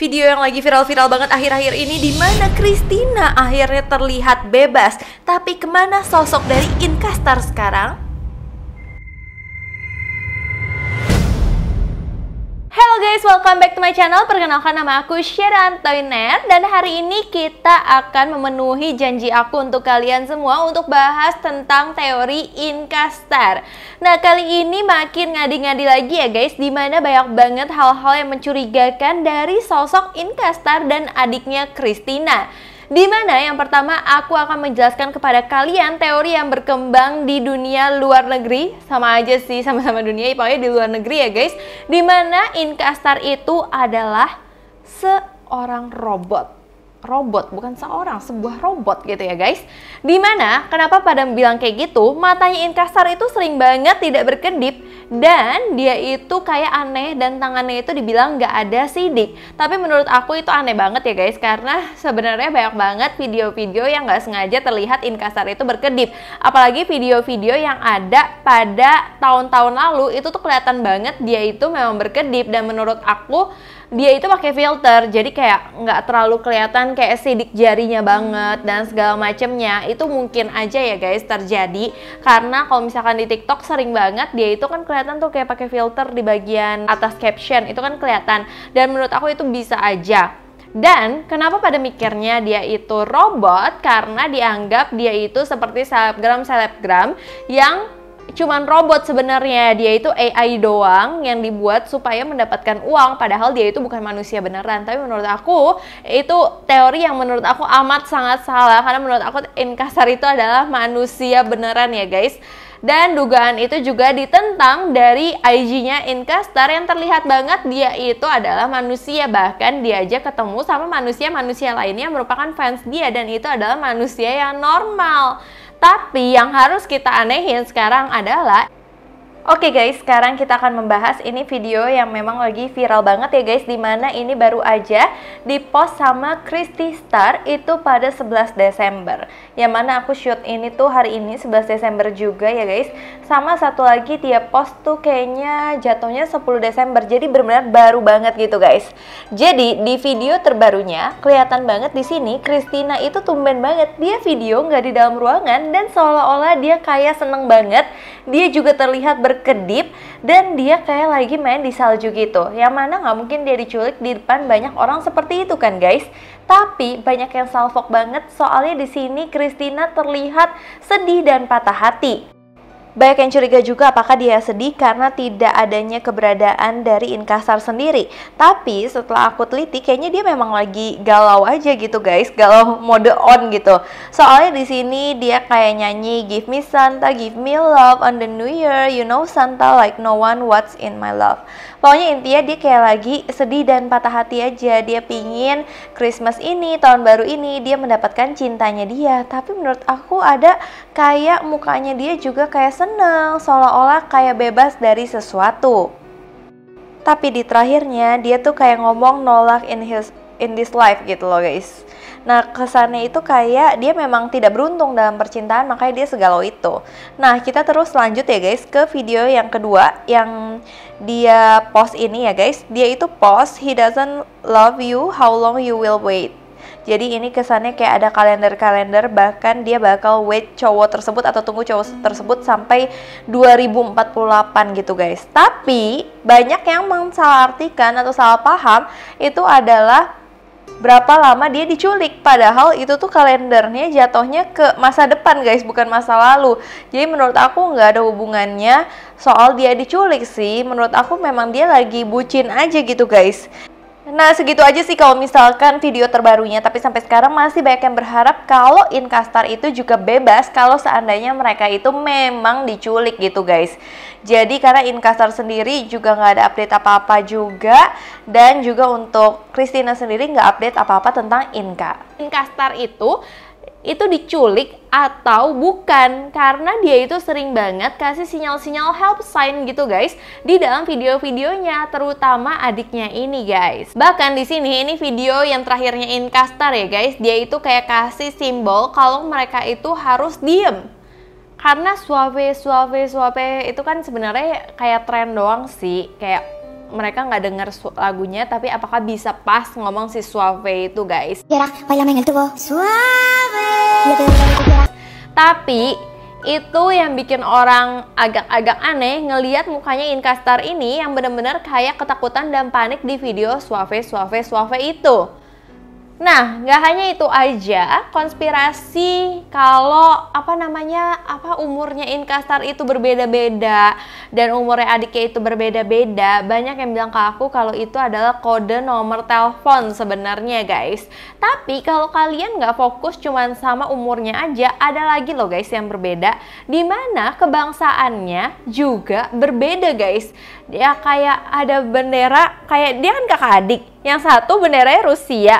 video yang lagi viral-viral banget akhir-akhir ini di mana Christina akhirnya terlihat bebas. Tapi kemana sosok dari Inkastar sekarang? Halo guys, welcome back to my channel. Perkenalkan nama aku Sharon Toiner dan hari ini kita akan memenuhi janji aku untuk kalian semua untuk bahas tentang teori Inkastar. Nah, kali ini makin ngadi-ngadi lagi ya guys, dimana banyak banget hal-hal yang mencurigakan dari sosok Inkastar dan adiknya Christina. Di mana yang pertama aku akan menjelaskan kepada kalian teori yang berkembang di dunia luar negeri, sama aja sih sama-sama dunia, pokoknya di luar negeri ya guys. Di mana Inkastar itu adalah seorang robot robot, bukan seorang, sebuah robot gitu ya guys. Dimana, kenapa pada bilang kayak gitu, matanya Inkasar itu sering banget tidak berkedip dan dia itu kayak aneh dan tangannya itu dibilang nggak ada sidik. Tapi menurut aku itu aneh banget ya guys, karena sebenarnya banyak banget video-video yang nggak sengaja terlihat Inkasar itu berkedip. Apalagi video-video yang ada pada tahun-tahun lalu itu tuh kelihatan banget dia itu memang berkedip dan menurut aku dia itu pakai filter jadi kayak nggak terlalu kelihatan kayak sidik jarinya banget dan segala macemnya itu mungkin aja ya guys terjadi karena kalau misalkan di TikTok sering banget dia itu kan kelihatan tuh kayak pakai filter di bagian atas caption itu kan kelihatan dan menurut aku itu bisa aja dan kenapa pada mikirnya dia itu robot? Karena dianggap dia itu seperti selebgram-selebgram yang cuman robot sebenarnya dia itu AI doang yang dibuat supaya mendapatkan uang padahal dia itu bukan manusia beneran tapi menurut aku itu teori yang menurut aku amat sangat salah karena menurut aku Inkasar itu adalah manusia beneran ya guys dan dugaan itu juga ditentang dari IG-nya Inkastar yang terlihat banget dia itu adalah manusia bahkan dia aja ketemu sama manusia-manusia lainnya merupakan fans dia dan itu adalah manusia yang normal tapi yang harus kita anehin sekarang adalah Oke okay guys, sekarang kita akan membahas ini video yang memang lagi viral banget ya guys Dimana ini baru aja dipost sama Christy Star itu pada 11 Desember Yang mana aku shoot ini tuh hari ini 11 Desember juga ya guys Sama satu lagi dia post tuh kayaknya jatuhnya 10 Desember Jadi benar-benar baru banget gitu guys Jadi di video terbarunya kelihatan banget di sini Christina itu tumben banget Dia video nggak di dalam ruangan dan seolah-olah dia kayak seneng banget Dia juga terlihat ber berkedip dan dia kayak lagi main di salju gitu. Yang mana nggak mungkin dia diculik di depan banyak orang seperti itu kan guys. Tapi banyak yang salfok banget soalnya di sini Christina terlihat sedih dan patah hati. Banyak yang curiga juga apakah dia sedih karena tidak adanya keberadaan dari Inkasar sendiri. Tapi setelah aku teliti kayaknya dia memang lagi galau aja gitu guys, galau mode on gitu. Soalnya di sini dia kayak nyanyi Give me Santa, give me love on the new year, you know Santa like no one what's in my love pokoknya intinya dia kayak lagi sedih dan patah hati aja dia pingin Christmas ini tahun baru ini dia mendapatkan cintanya dia tapi menurut aku ada kayak mukanya dia juga kayak seneng seolah-olah kayak bebas dari sesuatu tapi di terakhirnya dia tuh kayak ngomong nolak in his in this life gitu loh guys Nah, kesannya itu kayak dia memang tidak beruntung dalam percintaan, makanya dia segalau itu. Nah, kita terus lanjut ya guys ke video yang kedua yang dia post ini ya guys. Dia itu post he doesn't love you, how long you will wait. Jadi ini kesannya kayak ada kalender-kalender bahkan dia bakal wait cowok tersebut atau tunggu cowok tersebut sampai 2048 gitu guys. Tapi banyak yang mensalah artikan atau salah paham itu adalah berapa lama dia diculik padahal itu tuh kalendernya jatuhnya ke masa depan guys bukan masa lalu jadi menurut aku nggak ada hubungannya soal dia diculik sih menurut aku memang dia lagi bucin aja gitu guys Nah, segitu aja sih kalau misalkan video terbarunya, tapi sampai sekarang masih banyak yang berharap kalau Inkastar itu juga bebas kalau seandainya mereka itu memang diculik gitu guys. Jadi karena Inkastar sendiri juga gak ada update apa-apa juga, dan juga untuk Christina sendiri gak update apa-apa tentang Inka. Inkastar itu itu diculik atau bukan karena dia itu sering banget kasih sinyal-sinyal help sign gitu guys di dalam video-videonya terutama adiknya ini guys bahkan di sini ini video yang terakhirnya Inkastar ya guys dia itu kayak kasih simbol kalau mereka itu harus diem karena suave suave suave itu kan sebenarnya kayak tren doang sih kayak mereka nggak dengar lagunya tapi apakah bisa pas ngomong si suave itu guys iya, tapi itu yang bikin orang agak-agak aneh ngeliat mukanya Inkastar ini yang bener-bener kayak ketakutan dan panik di video suave suave suave itu Nah, nggak hanya itu aja, konspirasi kalau apa namanya apa umurnya Inkastar itu berbeda-beda dan umurnya adiknya itu berbeda-beda. Banyak yang bilang ke aku kalau itu adalah kode nomor telepon sebenarnya, guys. Tapi kalau kalian nggak fokus cuman sama umurnya aja, ada lagi loh guys yang berbeda. Dimana kebangsaannya juga berbeda, guys. Dia kayak ada bendera, kayak dia kan kakak adik. Yang satu benderanya Rusia,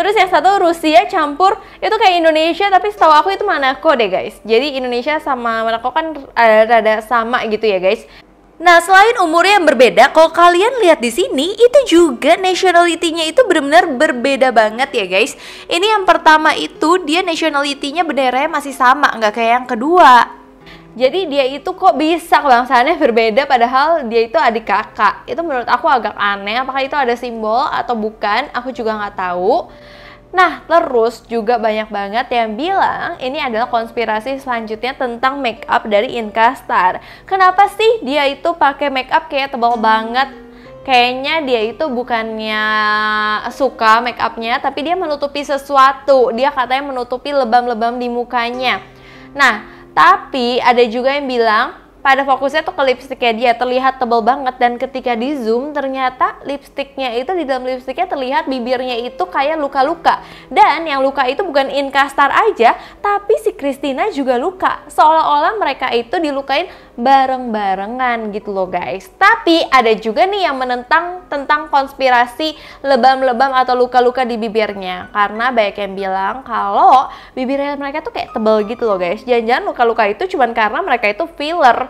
Terus yang satu Rusia campur itu kayak Indonesia tapi setahu aku itu Manako deh guys. Jadi Indonesia sama Manako kan ada eh, rada sama gitu ya guys. Nah, selain umurnya yang berbeda, kalau kalian lihat di sini, itu juga nationality itu benar-benar berbeda banget ya guys. Ini yang pertama itu, dia nationality-nya benderanya masih sama, nggak kayak yang kedua. Jadi dia itu kok bisa kebangsaannya berbeda padahal dia itu adik kakak. Itu menurut aku agak aneh. Apakah itu ada simbol atau bukan? Aku juga nggak tahu. Nah, terus juga banyak banget yang bilang ini adalah konspirasi selanjutnya tentang make up dari Star. Kenapa sih dia itu pakai make up kayak tebal banget? Kayaknya dia itu bukannya suka make upnya, tapi dia menutupi sesuatu. Dia katanya menutupi lebam-lebam di mukanya. Nah, tapi ada juga yang bilang pada fokusnya tuh ke lipstiknya dia terlihat tebal banget dan ketika di zoom ternyata lipstiknya itu di dalam lipstiknya terlihat bibirnya itu kayak luka-luka dan yang luka itu bukan inkastar aja tapi si Christina juga luka seolah-olah mereka itu dilukain bareng-barengan gitu loh guys tapi ada juga nih yang menentang tentang konspirasi lebam-lebam atau luka-luka di bibirnya karena banyak yang bilang kalau bibirnya mereka tuh kayak tebal gitu loh guys jangan-jangan luka-luka itu cuman karena mereka itu filler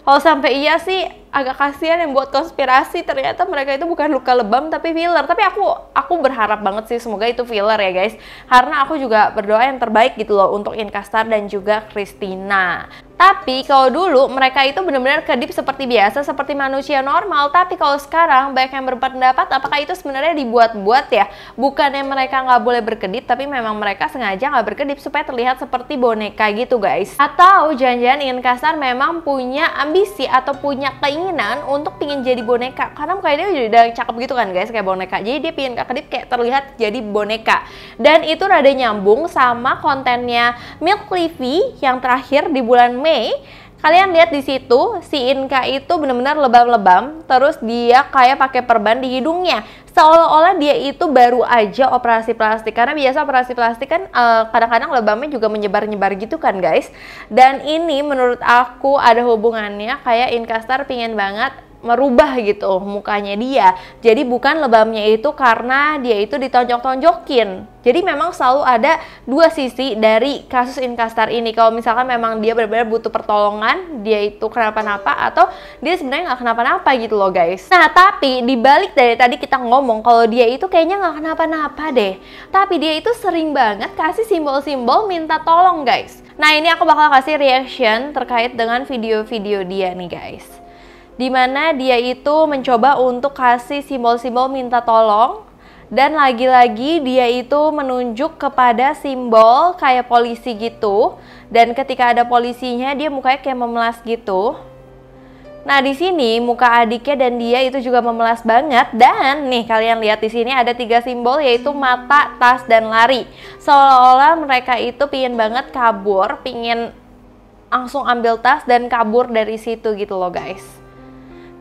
kalau sampai iya sih agak kasihan yang buat konspirasi ternyata mereka itu bukan luka lebam tapi filler tapi aku aku berharap banget sih semoga itu filler ya guys karena aku juga berdoa yang terbaik gitu loh untuk Inkastar dan juga Christina tapi kalau dulu mereka itu benar-benar kedip seperti biasa, seperti manusia normal. Tapi kalau sekarang banyak yang berpendapat apakah itu sebenarnya dibuat-buat ya? Bukannya mereka nggak boleh berkedip, tapi memang mereka sengaja nggak berkedip supaya terlihat seperti boneka gitu guys. Atau janjian Inkastar memang punya ambisi atau punya keinginan untuk pingin jadi boneka karena dia udah cakep gitu kan guys kayak boneka jadi dia pingin kakak Dip kayak terlihat jadi boneka dan itu rada nyambung sama kontennya Milk Livy yang terakhir di bulan Mei Kalian lihat di situ, si Inka itu benar-benar lebam-lebam, terus dia kayak pakai perban di hidungnya. Seolah-olah dia itu baru aja operasi plastik karena biasa operasi plastik kan kadang eh, kadang-kadang lebamnya juga menyebar-nyebar gitu kan, guys. Dan ini menurut aku ada hubungannya kayak Inkastar pingin banget merubah gitu mukanya dia. Jadi bukan lebamnya itu karena dia itu ditonjok-tonjokin. Jadi memang selalu ada dua sisi dari kasus inkastar ini. Kalau misalkan memang dia benar-benar butuh pertolongan, dia itu kenapa-napa atau dia sebenarnya nggak kenapa-napa gitu loh guys. Nah tapi dibalik dari tadi kita ngomong kalau dia itu kayaknya nggak kenapa-napa deh. Tapi dia itu sering banget kasih simbol-simbol minta tolong guys. Nah ini aku bakal kasih reaction terkait dengan video-video dia nih guys di mana dia itu mencoba untuk kasih simbol-simbol minta tolong dan lagi-lagi dia itu menunjuk kepada simbol kayak polisi gitu dan ketika ada polisinya dia mukanya kayak memelas gitu nah di sini muka adiknya dan dia itu juga memelas banget dan nih kalian lihat di sini ada tiga simbol yaitu mata tas dan lari seolah-olah mereka itu pingin banget kabur pingin langsung ambil tas dan kabur dari situ gitu loh guys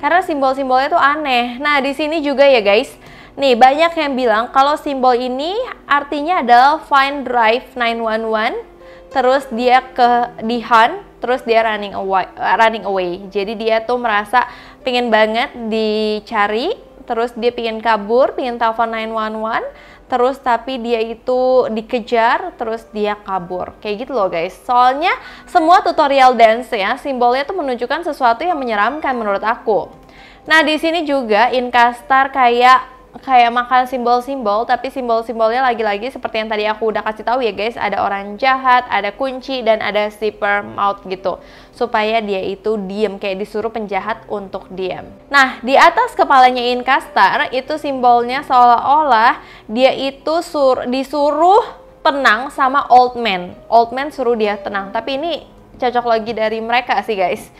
karena simbol-simbolnya tuh aneh. Nah, di sini juga ya guys. Nih, banyak yang bilang kalau simbol ini artinya adalah find drive 911, terus dia ke di hunt, terus dia running away, running away. Jadi dia tuh merasa pengen banget dicari terus dia pingin kabur, pingin telepon 911, terus tapi dia itu dikejar, terus dia kabur. Kayak gitu loh guys. Soalnya semua tutorial dance ya, simbolnya tuh menunjukkan sesuatu yang menyeramkan menurut aku. Nah, di sini juga Inkastar kayak kayak makan simbol-simbol tapi simbol-simbolnya lagi-lagi seperti yang tadi aku udah kasih tahu ya guys ada orang jahat ada kunci dan ada zipper mouth gitu supaya dia itu diem kayak disuruh penjahat untuk diem nah di atas kepalanya Inkastar itu simbolnya seolah-olah dia itu sur disuruh tenang sama old man old man suruh dia tenang tapi ini cocok lagi dari mereka sih guys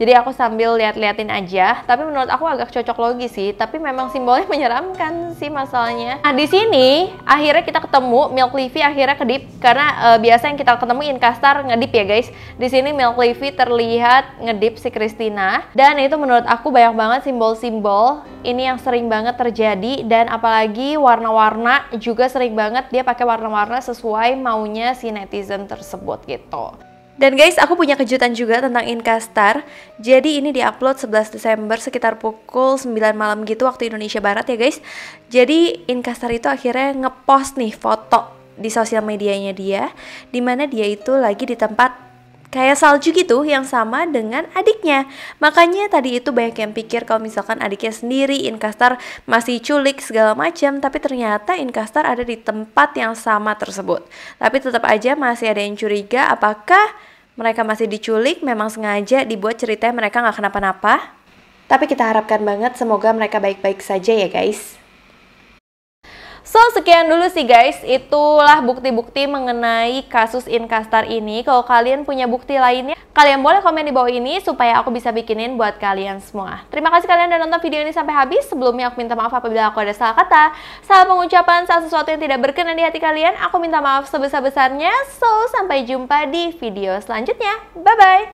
jadi aku sambil lihat-liatin aja tapi menurut aku agak cocok logi sih tapi memang simbolnya menyeramkan sih masalahnya nah di sini akhirnya kita ketemu Milk Levy akhirnya kedip karena uh, biasa yang kita ketemu Inkastar ngedip ya guys di sini Milk Levy terlihat ngedip si Christina dan itu menurut aku banyak banget simbol-simbol ini yang sering banget terjadi dan apalagi warna-warna juga sering banget dia pakai warna-warna sesuai maunya si netizen tersebut gitu. Dan guys, aku punya kejutan juga tentang Inkastar. Jadi ini diupload 11 Desember sekitar pukul 9 malam gitu waktu Indonesia Barat ya guys. Jadi Inkastar itu akhirnya ngepost nih foto di sosial medianya dia, dimana dia itu lagi di tempat kayak salju gitu yang sama dengan adiknya. Makanya tadi itu banyak yang pikir kalau misalkan adiknya sendiri Inkastar masih culik segala macam, tapi ternyata Inkastar ada di tempat yang sama tersebut. Tapi tetap aja masih ada yang curiga apakah mereka masih diculik memang sengaja dibuat ceritanya mereka nggak kenapa-napa. Tapi kita harapkan banget semoga mereka baik-baik saja ya guys. So, sekian dulu sih guys. Itulah bukti-bukti mengenai kasus Inkastar ini. Kalau kalian punya bukti lainnya, kalian boleh komen di bawah ini supaya aku bisa bikinin buat kalian semua. Terima kasih kalian udah nonton video ini sampai habis. Sebelumnya aku minta maaf apabila aku ada salah kata, salah pengucapan, salah sesuatu yang tidak berkenan di hati kalian. Aku minta maaf sebesar-besarnya. So, sampai jumpa di video selanjutnya. Bye-bye!